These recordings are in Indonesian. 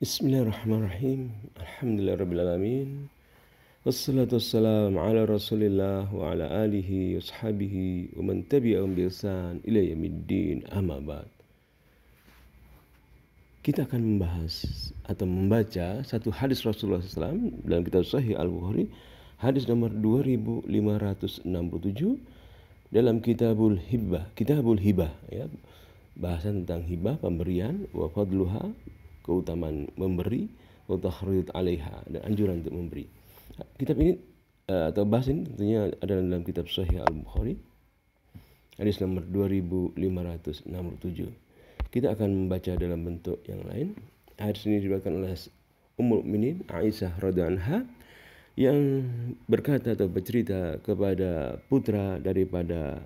Bismillahirrahmanirrahim. Alhamdulillahirrabbilalamin. Wassalatu wassalamu ala rasulillah wa ala alihi wa sahabihi wa man tabi'ahum bi ihsan ila yaumiddin amma ba'd. Kita akan membahas atau membaca satu hadis Rasulullah SAW dalam kitab Sahih Al-Bukhari hadis nomor 2567 dalam kitabul hibah kitabul hibah ya bahasan tentang hibah pemberian wa fadluha keutamaan memberi wa tahrid 'alaiha dan anjuran untuk memberi. Kitab ini eh, atau bahas ini tentunya ada dalam kitab Sahih Al-Bukhari hadis nomor 2567. Kita akan membaca dalam bentuk yang lain. Hadis ini dibacakan oleh Ummul Minin Aisyah radhiallahu yang berkata atau bercerita kepada putra daripada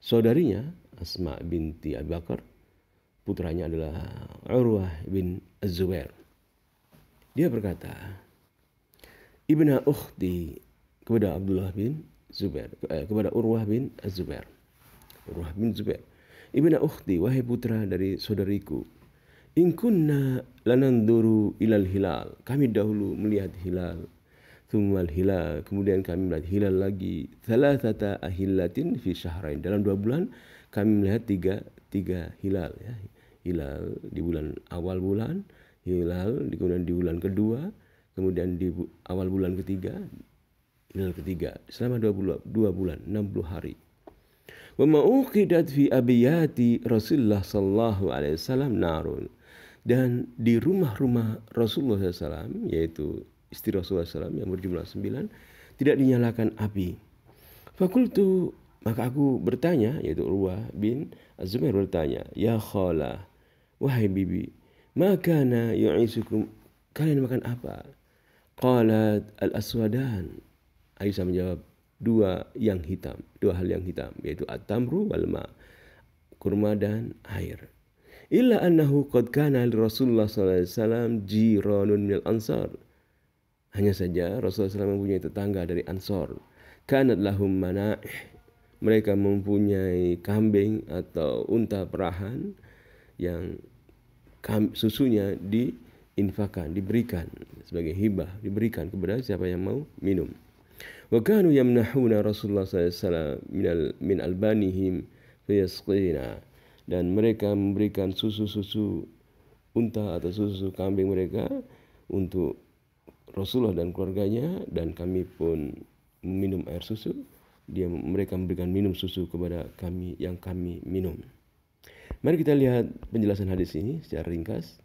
saudarinya Asma binti Abu Bakar putranya adalah Urwah bin zubair Dia berkata, Ibna ukhti kepada Abdullah bin Zubair, eh, kepada Urwah bin zubair Urwah bin Zubair. Ibna ukhti, wahai putra dari saudariku. In kunna lananduru ilal hilal. Kami dahulu melihat hilal. Thumal hilal. Kemudian kami melihat hilal lagi. Thalathata ahillatin fi syahrain. Dalam dua bulan kami melihat tiga tiga hilal ya hilal di bulan awal bulan hilal kemudian di bulan kedua kemudian di bu, awal bulan ketiga hilal ketiga selama dua bulan dua bulan enam puluh hari wa ma'uqidat fi abiyati Rasulullah sallallahu alaihi wasallam narun dan di rumah-rumah Rasulullah SAW yaitu istri Rasulullah SAW yang berjumlah sembilan tidak dinyalakan api. Fakultu maka aku bertanya, yaitu Urwah bin Zumair bertanya, Ya khala, wahai bibi, makana yu'isukum, kalian makan apa? Qalat al-aswadan. Aisyah menjawab, dua yang hitam, dua hal yang hitam, yaitu at-tamru wal ma, kurma dan air. Illa annahu qad kana Rasulullah SAW jiranun minal ansar. Hanya saja Rasulullah SAW mempunyai tetangga dari Ansor. Kanat lahum mana'ih mereka mempunyai kambing atau unta perahan yang susunya diinfakan, diberikan sebagai hibah, diberikan kepada siapa yang mau minum. Wa kanu yamnahuna Rasulullah Wasallam min albanihim fiyasqina dan mereka memberikan susu-susu unta atau susu kambing mereka untuk Rasulullah dan keluarganya dan kami pun minum air susu dia mereka memberikan minum susu kepada kami yang kami minum. Mari kita lihat penjelasan hadis ini secara ringkas.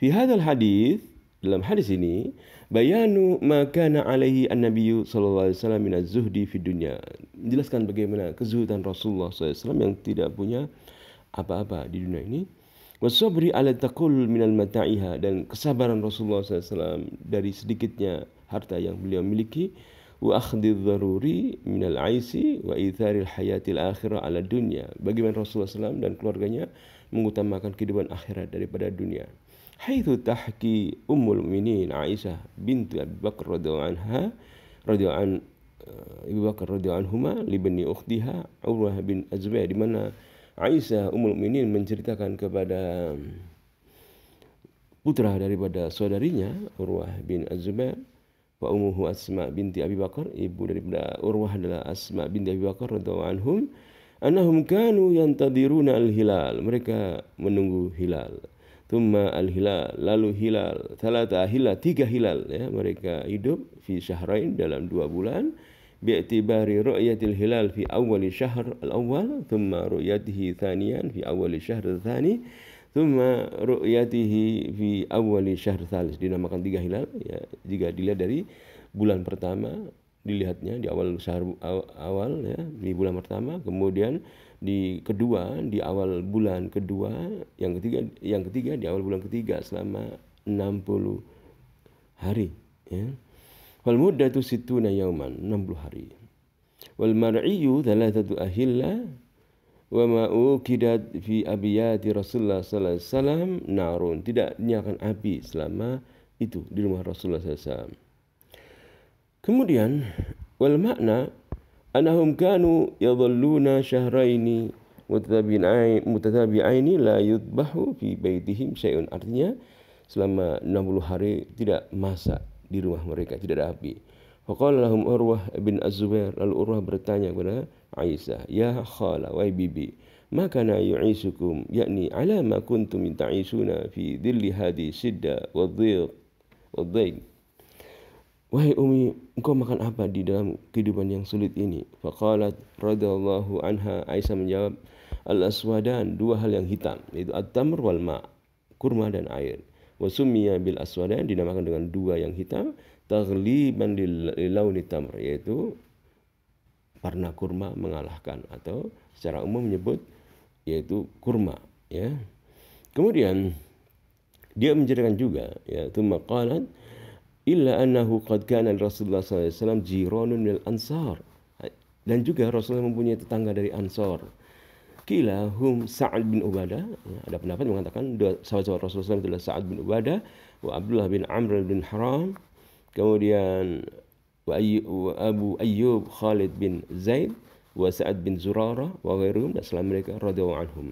Fi hadal hadis dalam hadis ini bayanu makana alaihi an-nabiyyu sallallahu alaihi wasallam min az-zuhdi fi dunya. Menjelaskan bagaimana kezuhudan Rasulullah SAW yang tidak punya apa-apa di dunia ini. Wasabri ala taqul minal dan kesabaran Rasulullah SAW dari sedikitnya harta yang beliau miliki وأخذ الضروري من minal وإيثار الحياة الآخرة على الدنيا. Bagaimana Rasulullah SAW dan keluarganya mengutamakan kehidupan akhirat daripada dunia. Haitsu tahki ummul mukminin Aisyah binti Abi Bakar radhiyallahu anha radhiyallahu eh, Ibu Bakar radhiyallahu anhuma li bani ukhtiha Urwah bin Azbair di mana Aisyah ummul mukminin menceritakan kepada mm, putra daripada saudarinya Urwah bin Azbair wa ummuhu Asma binti Abi Bakar ibu dari daripada Urwah adalah Asma binti Abi Bakar radhiyallahu anhum annahum kanu yantadiruna al-hilal mereka menunggu hilal thumma al-hilal lalu hilal thalata hilal tiga hilal ya mereka hidup fi syahrain dalam dua bulan bi'tibari ru'yatil hilal fi awwali syahr al-awwal thumma ru'yatihi thaniyan fi awwali syahr al-thani Thumma ru'yatihi fi awali syahr thalis dinamakan tiga hilal ya jika dilihat dari bulan pertama dilihatnya di awal syahr awal ya di bulan pertama kemudian di kedua di awal bulan kedua yang ketiga yang ketiga di awal bulan ketiga selama 60 hari ya wal muddatu situna yauman 60 hari wal mar'iyu thalathatu ahilla wa ma uqidat fi abiyati Rasulullah sallallahu alaihi wasallam narun. Tidak akan api selama itu di rumah Rasulullah SAW. Kemudian wal makna anahum kanu yadhalluna syahraini mutatabi'aini la yudbahu fi baitihim syai'un. Artinya selama 60 hari tidak masak di rumah mereka, tidak ada api. Faqala lahum Urwah bin Az-Zubair. Lalu Urwah bertanya kepada Aisyah, "Ya khala, wahai bibi, ma kana yu'isukum yakni ala ma kuntum ta'isuna fi dhilli hadhi sidda wa dhiq wa dhain." Wahai Umi, engkau makan apa di dalam kehidupan yang sulit ini? Faqalat radhiyallahu anha Aisyah menjawab, "Al-aswadan, dua hal yang hitam, yaitu at-tamr wal ma', kurma dan air." Wasumia bil aswadan dinamakan dengan dua yang hitam tagliban lilauni tamr yaitu warna kurma mengalahkan atau secara umum menyebut yaitu kurma ya. Kemudian dia menceritakan juga ya tsumma qalat illa annahu qad kana Rasulullah sallallahu alaihi wasallam jiranun minal ansar dan juga Rasulullah mempunyai tetangga dari ansar Kila Sa'ad bin Ubadah. Ya, ada pendapat yang mengatakan sahabat-sahabat Rasulullah itu adalah Sa'ad bin Ubadah, wa Abdullah bin Amr bin Haram, kemudian wa, Ayy, wa Abu Ayyub Khalid bin Zaid, wa Sa'ad bin Zurara, wa ghairuhum dan selain mereka radhiyallahu anhum.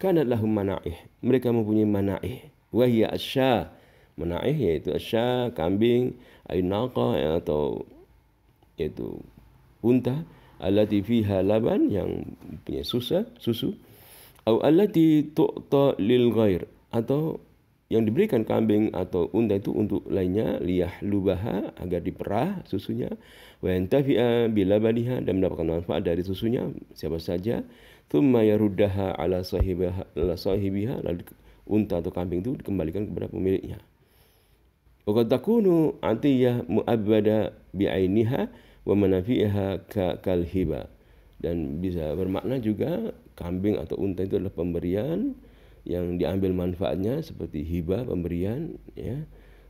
Kanat lahum mana'ih. Mereka mempunyai mana'ih. Wahia asya. Mana'ih yaitu asya, kambing, ayunaka ya, atau yaitu unta allati fiha laban yang punya susa, susu Allah allati tu'ta lil ghair atau yang diberikan kambing atau unta itu untuk lainnya liyah lubaha agar diperah susunya wa yantafi'a bila baniha dan mendapatkan manfaat dari susunya siapa saja thumma yaruddaha ala sahibiha ala sahibiha lalu unta atau kambing itu dikembalikan kepada pemiliknya wa qad takunu atiyah mu'abbada bi'ainiha wa manafi'ha kalhiba dan bisa bermakna juga kambing atau unta itu adalah pemberian yang diambil manfaatnya seperti hibah pemberian ya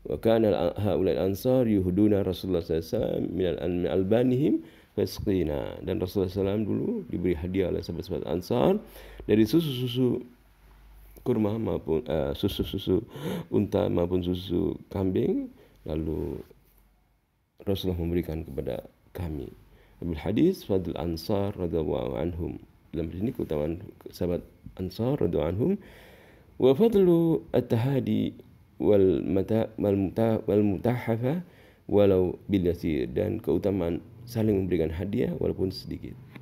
wa kana haulal ansar yuhduna Rasulullah SAW min albanihim fasqina dan Rasulullah SAW dulu diberi hadiah oleh sahabat-sahabat ansar dari susu-susu kurma maupun uh, susu-susu unta maupun susu kambing lalu Rasulullah memberikan kepada kami. Dalam hadis Fadl Ansar radhiyallahu anhum. Dalam ini keutamaan sahabat Ansar radhiyallahu anhum wa fadlu at-tahadi wal mata wal muta wal mutahafa walau bil dan keutamaan saling memberikan hadiah walaupun sedikit.